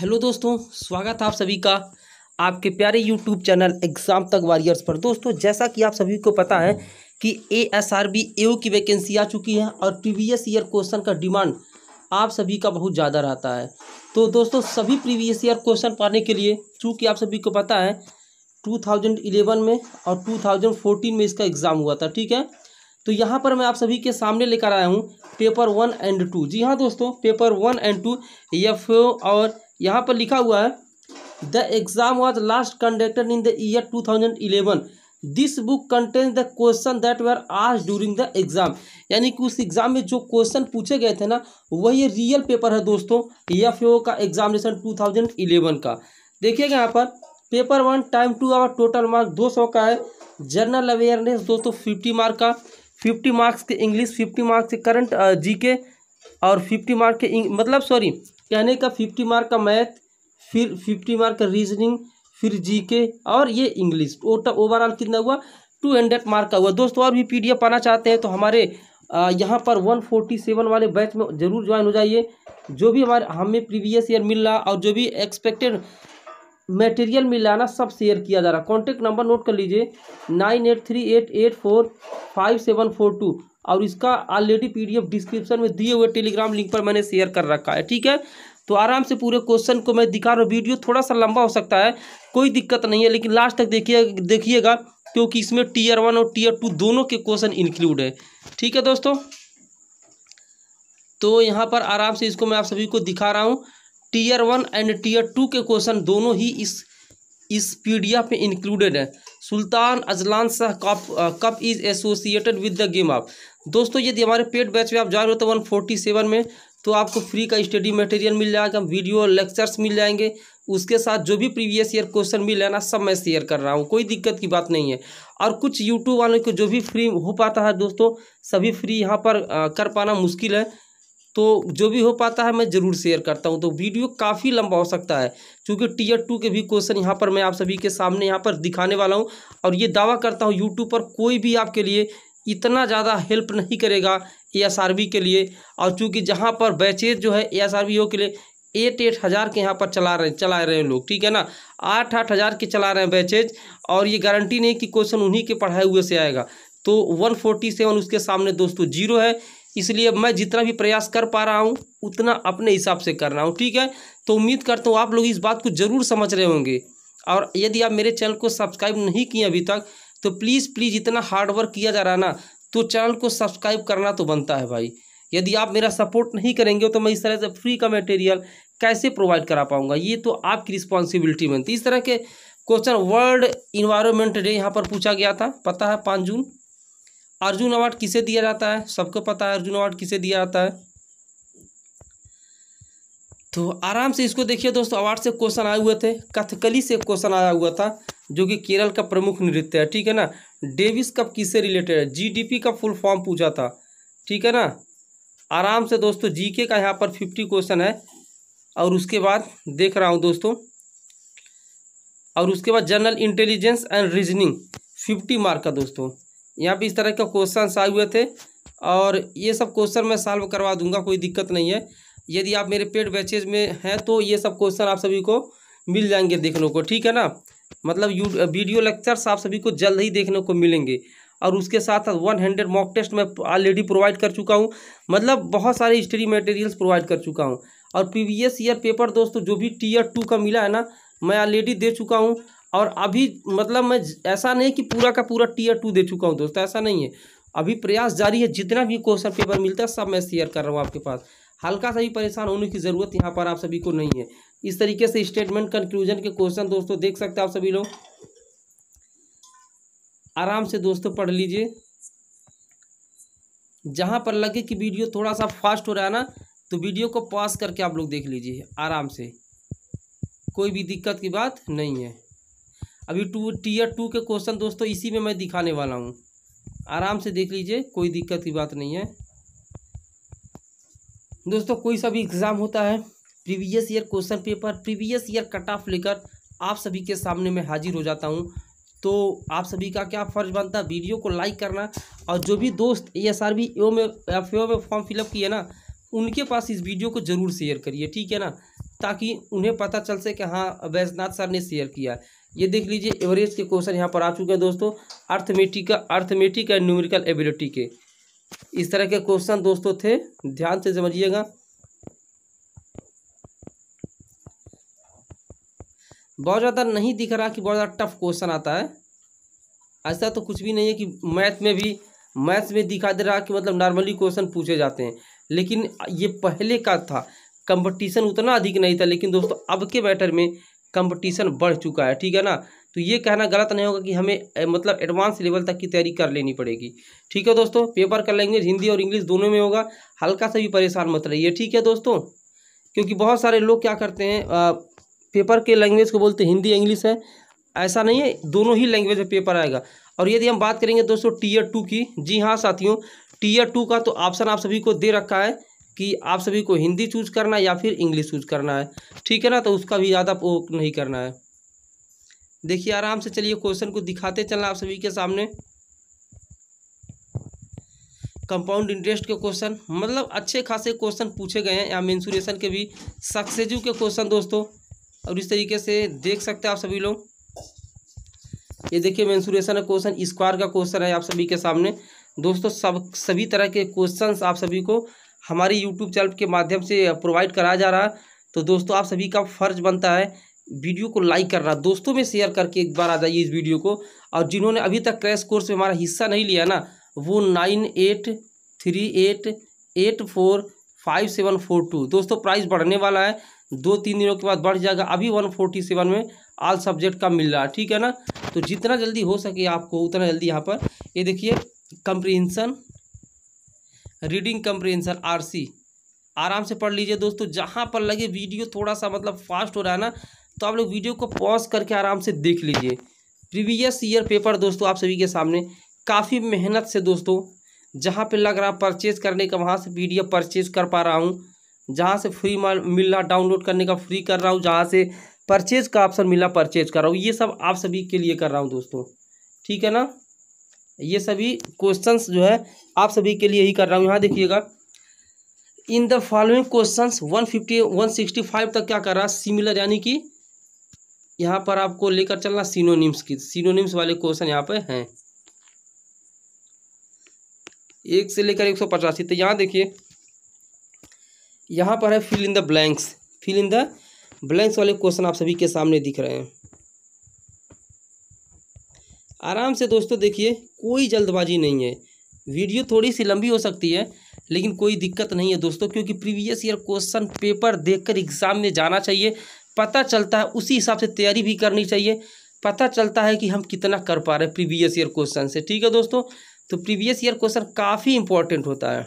hello दोस्तों स्वागत है आप सभी का आपके प्यारे यूट्यूब चैनल एग्ज़ाम तक वॉरियर्स पर दोस्तों जैसा कि आप सभी को पता है कि A S R B A की वैकेंसी आ चुकी है और प्रीवियस ईयर क्वेश्चन का डिमांड आप सभी का बहुत ज़्यादा रहता है तो दोस्तों सभी प्रीवियस ईयर क्वेश्चन पाने के लिए चूँकि आप सभी को पता है टू में और टू में इसका एग्ज़ाम हुआ था ठीक है तो यहाँ पर मैं आप सभी के सामने लेकर आया हूँ पेपर वन एंड टू जी हाँ दोस्तों paper one and two F और यहाँ पर लिखा हुआ है the exam was last conducted in the year two thousand eleven this book contains the question that were आज ड्यूरिंग द एग्ज़ाम यानी कि उस एग्ज़ाम में जो क्वेश्चन पूछे गए थे ना वही रियल पेपर है दोस्तों एफ e का एग्जामिनेशन टू थाउजेंड इलेवन का देखिएगा यहाँ पर paper one time two hour total mark दो सौ का है जनरल अवेयरनेस दोस्तों फिफ्टी मार्क का फिफ्टी मार्क्स के इंग्लिश फिफ्टी मार्क्स के करंट के और फिफ्टी मार्क के मतलब सॉरी कहने का फिफ्टी मार्क का मैथ फिर फिफ्टी मार्क का रीजनिंग फिर जीके और ये इंग्लिश ओवरऑल कितना हुआ टू हंड्रेड मार्क का हुआ दोस्तों और भी एफ पाना चाहते हैं तो हमारे यहाँ पर वन फोर्टी सेवन वाले बैच में जरूर ज्वाइन हो जाइए जो भी हमारे हमें प्रीवियस ईयर मिल रहा और जो भी एक्सपेक्टेड मटेरियल ना सब शेयर किया जा रहा कॉन्टैक्ट नंबर नोट कर लीजिए nine eight three eight eight four five seven four two और इसका ऑलरेडी पीडीएफ डिस्क्रिप्शन में दिए हुए टेलीग्राम लिंक पर मैंने शेयर कर रखा है ठीक है तो आराम से पूरे क्वेश्चन को मैं दिखा रहा हूँ वीडियो थोड़ा सा लंबा हो सकता है कोई दिक्कत नहीं है लेकिन लास्ट तक देखिए देखिएगा क्योंकि इसमें टीयर वन और टीयर टू दोनों के क्वेश्चन इंक्लूड है ठीक है दोस्तों तो यहाँ पर आराम से इसको मैं आप सभी को दिखा रहा हूँ tier one and tier two के क्वेश्चन दोनों ही इस इस पीडीएफ में इंक्लूडेड है Sultan Azlan Shah cup cup is associated with the game of दोस्तों यदि हमारे पेड बैच में आप रहे हो तो वन फोर्टी सेवन में तो आपको फ्री का स्टडी मटेरियल मिल जाएगा वीडियो लेक्चर्स मिल जाएंगे उसके साथ जो भी प्रीवियस ईयर क्वेश्चन मिल है ना सब मैं शेयर कर रहा हूँ कोई दिक्कत की बात नहीं है और कुछ यूट्यूब वालों को जो भी फ्री हो पाता है दोस्तों सभी फ्री यहाँ पर कर पाना मुश्किल है तो जो भी हो पाता है मैं ज़रूर शेयर करता हूँ तो वीडियो काफ़ी लंबा हो सकता है क्योंकि टीयर टू के भी क्वेश्चन यहाँ पर मैं आप सभी के सामने यहाँ पर दिखाने वाला हूँ और ये दावा करता हूँ यूट्यूब पर कोई भी आपके लिए इतना ज़्यादा हेल्प नहीं करेगा ए के लिए और चूँकि जहाँ पर बैचेज जो है ए एस के लिए एट एट हज़ार के यहाँ पर चला रहे चला रहे हैं लोग ठीक है ना आठ आठ हज़ार के चला रहे हैं बैचेज और ये गारंटी नहीं कि क्वेश्चन उन्हीं के पढ़ाए हुए से आएगा तो वन फोर्टी सेवन उसके सामने दोस्तों जीरो है इसलिए मैं जितना भी प्रयास कर पा रहा हूँ उतना अपने हिसाब से कर रहा हूँ ठीक है तो उम्मीद करता हूँ आप लोग इस बात को ज़रूर समझ रहे होंगे और यदि आप मेरे चैनल को सब्सक्राइब नहीं किए अभी तक तो प्लीज़ प्लीज़ इतना हार्डवर्क किया जा रहा है ना तो चैनल को सब्सक्राइब करना तो बनता है भाई यदि आप मेरा सपोर्ट नहीं करेंगे तो मैं इस तरह से फ्री का मटेरियल कैसे प्रोवाइड करा पाऊंगा ये तो आपकी रिस्पॉन्सिबिलिटी बनती इस तरह के क्वेश्चन वर्ल्ड इन्वायरमेंट डे यहाँ पर पूछा गया था पता है पाँच जून अर्जुन अवार्ड किसे दिया जाता है सबको पता है अर्जुन अवार्ड किसे दिया जाता है तो आराम से इसको देखिए दोस्तों अवार्ड से क्वेश्चन आए हुए थे कथकली से क्वेश्चन आया हुआ था जो कि केरल का प्रमुख नृत्य है ठीक है ना डेविस कप किससे रिलेटेड है जीडीपी का फुल फॉर्म पूछा था ठीक है ना आराम से दोस्तों जीके का यहाँ पर फिफ्टी क्वेश्चन है और उसके बाद देख रहा हूँ दोस्तों और उसके बाद general intelligence and reasoning fifty mark का दोस्तों यहाँ पे इस तरह के क्वेश्चन आए हुए थे और ये सब क्वेश्चन मैं सॉल्व करवा दूंगा कोई दिक्कत नहीं है यदि आप मेरे पेड बैचेज में हैं तो ये सब क्वेश्चन आप सभी को मिल जाएंगे देखने को ठीक है ना मतलब यू वीडियो लेक्चर्स आप सभी को जल्द ही देखने को मिलेंगे और उसके साथ साथ वन हंड्रेड मॉक टेस्ट मैं ऑलरेडी प्रोवाइड कर चुका हूँ मतलब बहुत सारे स्टडी मटेरियल्स प्रोवाइड कर चुका हूँ और प्रीवियस ईयर पेपर दोस्तों जो भी टीयर टू का मिला है ना मैं ऑलरेडी दे चुका हूँ और अभी मतलब मैं ऐसा नहीं कि पूरा का पूरा टीयर टू दे चुका हूँ दोस्तों ऐसा नहीं है अभी प्रयास जारी है जितना भी क्वेश्चन पेपर मिलता है सब मैं शेयर कर रहा हूँ आपके पास हल्का सा भी परेशान होने की ज़रूरत यहाँ पर आप सभी को नहीं है इस तरीके से स्टेटमेंट कंक्लूजन के क्वेश्चन दोस्तों देख सकते हैं आप सभी लोग आराम से दोस्तों पढ़ लीजिए जहां पर लगे कि वीडियो थोड़ा सा फास्ट हो रहा है ना तो वीडियो को पॉज करके आप लोग देख लीजिए आराम से कोई भी दिक्कत की बात नहीं है अभी टू टीयर टू के क्वेश्चन दोस्तों इसी में मैं दिखाने वाला हूँ आराम से देख लीजिए कोई दिक्कत की बात नहीं है दोस्तों कोई सा भी एग्ज़ाम होता है previous year question paper previous year cut off लेकर आप सभी के सामने मैं हाजिर हो जाता हूँ तो आप सभी का क्या फर्ज बनता है वीडियो को लाइक करना और जो भी दोस्त E S R B O में एफ ओ में फॉर्म फिलअप किए ना उनके पास इस वीडियो को ज़रूर शेयर करिए ठीक है ना ताकि उन्हें पता चल सके हाँ वैजनाथ सर ने शेयर किया ये देख लीजिए एवरेज के क्वेश्चन यहाँ पर आ चुके हैं दोस्तों का अर्थमेटिक एंड न्यूमेरिकल एबिलिटी के इस तरह के क्वेश्चन दोस्तों थे ध्यान से समझिएगा बहुत ज़्यादा नहीं दिख रहा कि बहुत ज़्यादा टफ क्वेश्चन आता है ऐसा तो कुछ भी नहीं है कि मैथ में भी मैथ्स में दिखा दे रहा कि मतलब नॉर्मली क्वेश्चन पूछे जाते हैं लेकिन ये पहले का था कंपटीशन उतना अधिक नहीं था लेकिन दोस्तों अब के बैटर में कंपटीशन बढ़ चुका है ठीक है ना तो ये कहना गलत नहीं होगा कि हमें मतलब एडवांस लेवल तक की तैयारी कर लेनी पड़ेगी ठीक है दोस्तों पेपर का लैंग्वेज हिंदी और इंग्लिश दोनों में होगा हल्का सा भी परेशान मत रहिए ठीक है दोस्तों क्योंकि बहुत सारे लोग क्या करते हैं पेपर के लैंग्वेज को बोलते हिंदी इंग्लिश है ऐसा नहीं है दोनों ही लैंग्वेज में पेपर आएगा और यदि हम बात करेंगे दोस्तों टीयर टू की जी हाँ साथियों टीयर टू का तो ऑप्शन आप सभी को दे रखा है कि आप सभी को हिंदी चूज करना है या फिर इंग्लिश चूज करना है ठीक है ना तो उसका भी ज़्यादा वो नहीं करना है देखिए आराम से चलिए क्वेश्चन को दिखाते चलना आप सभी के सामने कंपाउंड इंटरेस्ट के क्वेश्चन मतलब अच्छे खासे क्वेश्चन पूछे गए हैं या मेन्सुरेशन के भी सक्सेजिव के क्वेश्चन दोस्तों और इस तरीके से देख सकते हैं आप सभी लोग ये देखिए मैंसुरेशन का क्वेश्चन स्क्वायर का क्वेश्चन है आप सभी के सामने दोस्तों सब सभी तरह के क्वेश्चन आप सभी को हमारे यूट्यूब चैनल के माध्यम से प्रोवाइड कराया जा रहा है तो दोस्तों आप सभी का फर्ज बनता है वीडियो को लाइक करना दोस्तों में शेयर करके एक बार आ जाइए इस वीडियो को और जिन्होंने अभी तक क्रैश कोर्स में हमारा हिस्सा नहीं लिया ना वो nine eight three eight eight four five seven four two दोस्तों प्राइस बढ़ने वाला है दो तीन दिनों के बाद बढ़ जाएगा अभी वन फोर्टी सेवन में आल सब्जेक्ट का मिल रहा है ठीक है ना तो जितना जल्दी हो सके आपको उतना जल्दी यहाँ पर ये देखिए कंप्रीहेंसन रीडिंग आर आरसी आराम से पढ़ लीजिए दोस्तों जहाँ पर लगे वीडियो थोड़ा सा मतलब फास्ट हो रहा है ना तो आप लोग वीडियो को पॉज करके आराम से देख लीजिए प्रीवियस ईयर पेपर दोस्तों आप सभी के सामने काफ़ी मेहनत से दोस्तों जहाँ पे लग रहा परचेज़ करने का वहाँ से पीडीएफ परचेज़ कर पा रहा हूँ जहाँ से फ्री माल मिल रहा डाउनलोड करने का फ्री कर रहा हूँ जहाँ से परचेज का ऑप्शन मिला परचेज कर रहा हूँ ये सब आप सभी के लिए कर रहा हूँ दोस्तों ठीक है ना ये सभी क्वेश्चंस जो है आप सभी के लिए ही कर रहा हूँ यहाँ देखिएगा इन द फॉलोइंग क्वेश्चंस 150 165 तक क्या कर रहा है सिमिलर यानी कि यहाँ पर आपको लेकर चलना सिनोनिम्स की सिनोनिम्स वाले क्वेश्चन यहाँ पर हैं एक से लेकर एक सौ पचासी तो यहाँ देखिए यहाँ पर है fill in the blanks fill in the blanks वाले क्वेश्चन आप सभी के सामने दिख रहे हैं आराम से दोस्तों देखिए कोई जल्दबाजी नहीं है वीडियो थोड़ी सी लंबी हो सकती है लेकिन कोई दिक्कत नहीं है दोस्तों क्योंकि प्रीवियस ईयर क्वेश्चन पेपर देखकर एग्ज़ाम में जाना चाहिए पता चलता है उसी हिसाब से तैयारी भी करनी चाहिए पता चलता है कि हम कितना कर पा रहे हैं प्रीवियस ईयर क्वेश्चन से ठीक है दोस्तों तो प्रीवियस ईयर क्वेश्चन काफ़ी इंपॉर्टेंट होता है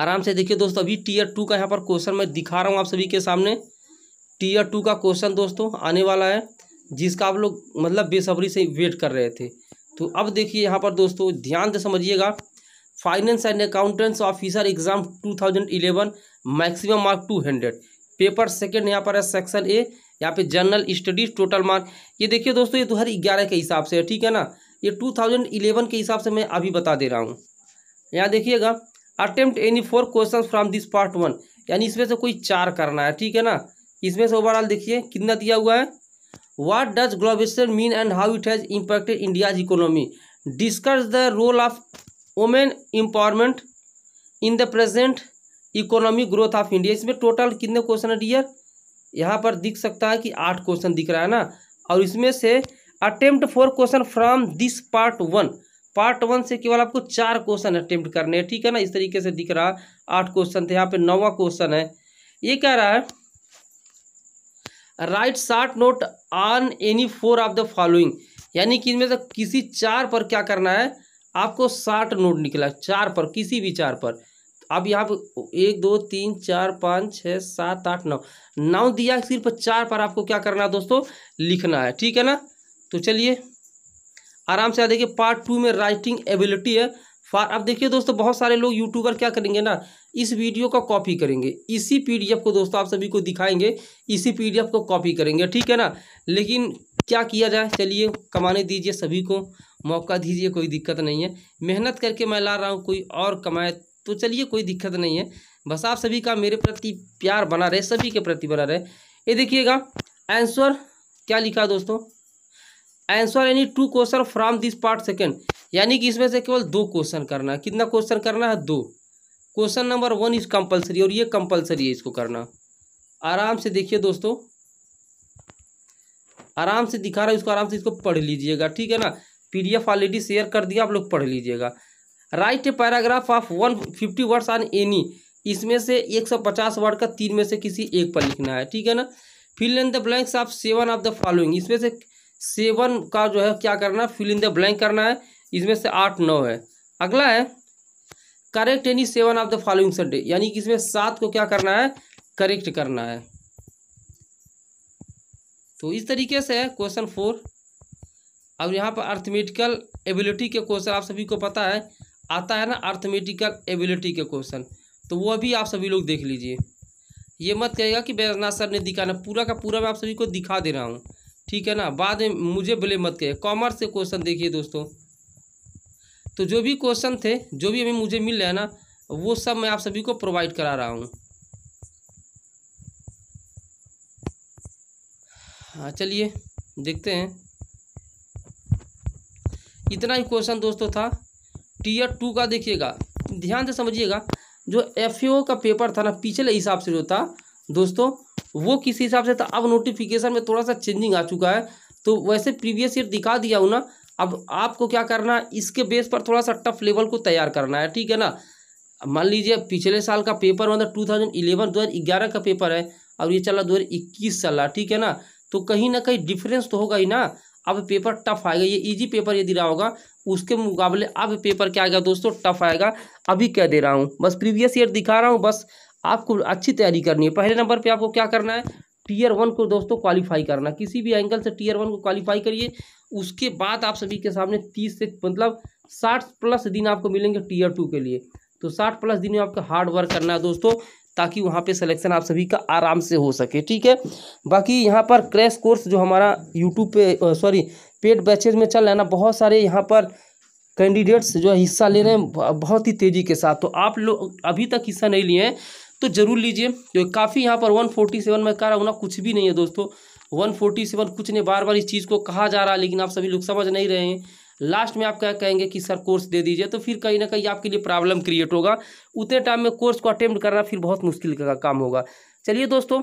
आराम से देखिए दोस्तों अभी टीयर टू का यहाँ पर क्वेश्चन मैं दिखा रहा हूँ आप सभी के सामने टीयर टू का क्वेश्चन दोस्तों आने वाला है जिसका आप लोग मतलब बेसब्री से वेट कर रहे थे तो अब देखिए यहाँ पर दोस्तों ध्यान से समझिएगा finance and accountants officer exam 2011 maximum mark 200 paper second यहाँ पर है सेक्शन ए यहाँ पे जनरल स्टडीज टोटल मार्क ये देखिए दोस्तों ये दो हज़ार ग्यारह के हिसाब से है ठीक है ना ये 2011 के हिसाब से मैं अभी बता दे रहा हूँ यहाँ देखिएगा attempt any four question from this part one यानी इसमें से कोई चार करना है ठीक है ना इसमें से ओवरऑल देखिए कितना दिया हुआ है what does globalisation mean and how it has impacted India's economy discuss the role of women empowerment in the present economic growth of India इसमें टोटल कितने क्वेश्चन है डियर यहाँ पर दिख सकता है कि आठ क्वेश्चन दिख रहा है ना और इसमें से attempt four question from this part one part one से केवल आपको चार क्वेश्चन अटेम्प्ट करने हैं ठीक है ना इस तरीके से दिख रहा आठ क्वेश्चन थे यहाँ पे नौवा क्वेश्चन है ये कह रहा है write short note on any four of the following यानी कि इनमें से किसी चार पर क्या करना है आपको साठ नोट निकला चार पर किसी भी चार पर अब यहाँ पे एक दो तीन चार पाँच छः सात आठ नौ नौ दिया सिर्फ चार पर आपको क्या करना है दोस्तों लिखना है ठीक है ना तो चलिए आराम से आ देखिए पार्ट टू में राइटिंग एबिलिटी है फार अब देखिए दोस्तों बहुत सारे लोग यूट्यूबर क्या करेंगे ना इस वीडियो का कॉपी करेंगे इसी पीडीएफ को दोस्तों आप सभी को दिखाएंगे इसी पीडीएफ को कॉपी करेंगे ठीक है ना लेकिन क्या किया जाए चलिए कमाने दीजिए सभी को मौका दीजिए कोई दिक्कत नहीं है मेहनत करके मैं ला रहा हूँ कोई और कमाए तो चलिए कोई दिक्कत नहीं है बस आप सभी का मेरे प्रति प्यार बना रहे सभी के प्रति बना रहे ये देखिएगा आंसर क्या लिखा दोस्तों answer any two question from this part second यानी कि इसमें से केवल दो क्वेश्चन करना है कितना क्वेश्चन करना है दो question number one is compulsory और ये कंपलसरी है इसको करना आराम से देखिए दोस्तों आराम से दिखा रहा है इसको आराम से इसको पढ़ लीजिएगा ठीक है ना पीडीएफ ऑलरेडी शेयर कर दिया आप लोग पढ़ लीजिएगा write a paragraph of one fifty words on any इसमें से एक सौ पचास वर्ड का तीन में से किसी एक पर लिखना है ठीक है ना fill in the blanks of seven of the following इसमें से सेवन का जो है क्या करना है फिल इन द ब्लैंक करना है इसमें से आठ नौ है अगला है correct any seven of the following संडे यानी कि इसमें सात को क्या करना है करेक्ट करना है तो इस तरीके से है क्वेश्चन फोर अब यहाँ पर अर्थमेटिकल एबिलिटी के क्वेश्चन आप सभी को पता है आता है ना अर्थमेटिकल एबिलिटी के क्वेश्चन तो वो अभी आप सभी लोग देख लीजिए ये मत कहेगा कि बैजनाथ सर ने दिखाना पूरा का पूरा मैं आप सभी को दिखा दे रहा हूँ ठीक है ना बाद में मुझे बोले मत के कॉमर्स के क्वेश्चन देखिए दोस्तों तो जो भी क्वेश्चन थे जो भी अभी मुझे मिल रहा है ना वो सब मैं आप सभी को प्रोवाइड करा रहा हूँ हाँ चलिए देखते हैं इतना ही क्वेश्चन दोस्तों था टीयर टू का देखिएगा ध्यान से समझिएगा जो एफ का पेपर था ना पिछले हिसाब से जो था दोस्तों वो किस हिसाब से था अब नोटिफिकेशन में थोड़ा सा चेंजिंग आ चुका है तो वैसे प्रीवियस ईयर दिखा दिया हूँ ना अब आपको क्या करना है इसके बेस पर थोड़ा सा टफ लेवल को तैयार करना है ठीक है ना मान लीजिए पिछले साल का पेपर मतलब टू थाउजेंड इलेवन दो हज़ार ग्यारह का पेपर है और ये चला दो हज़ार इक्कीस चला ठीक है ना तो कहीं ना कहीं डिफरेंस तो होगा ही ना अब पेपर टफ आएगा ये इजी पेपर यदि रहा होगा उसके मुकाबले अब पेपर क्या आएगा दोस्तों टफ आएगा अभी क्या दे रहा हूँ बस प्रीवियस ईयर दिखा रहा हूँ बस आपको अच्छी तैयारी करनी है पहले नंबर पे आपको क्या करना है टीयर वन को दोस्तों क्वालिफाई करना किसी भी एंगल से टीयर वन को क्वालिफाई करिए उसके बाद आप सभी के सामने तीस से मतलब साठ प्लस दिन आपको मिलेंगे टीयर टू के लिए तो साठ प्लस दिन में आपको हार्ड वर्क करना है दोस्तों ताकि वहाँ पे सिलेक्शन आप सभी का आराम से हो सके ठीक है बाकी यहाँ पर क्रैश कोर्स जो हमारा यूट्यूब पे सॉरी पेड बैचेज में चल रहा है ना बहुत सारे यहाँ पर कैंडिडेट्स जो है हिस्सा ले रहे हैं बहुत ही तेज़ी के साथ तो आप लोग अभी तक हिस्सा नहीं लिए हैं तो ज़रूर लीजिए जो काफ़ी यहाँ पर 147 में कह रहा हूँ ना कुछ भी नहीं है दोस्तों 147 कुछ नहीं बार बार इस चीज़ को कहा जा रहा है लेकिन आप सभी लोग समझ नहीं रहे हैं लास्ट में आप क्या कहेंगे कि सर कोर्स दे दीजिए तो फिर कहीं ना कहीं आपके लिए प्रॉब्लम क्रिएट होगा उतने टाइम में कोर्स को अटेम्प्ट करना फिर बहुत मुश्किल का काम होगा चलिए दोस्तों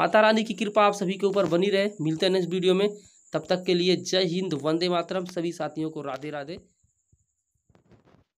माता रानी की कृपा आप सभी के ऊपर बनी रहे मिलते हैं नेक्स्ट वीडियो में तब तक के लिए जय हिंद वंदे मातरम सभी साथियों को राधे राधे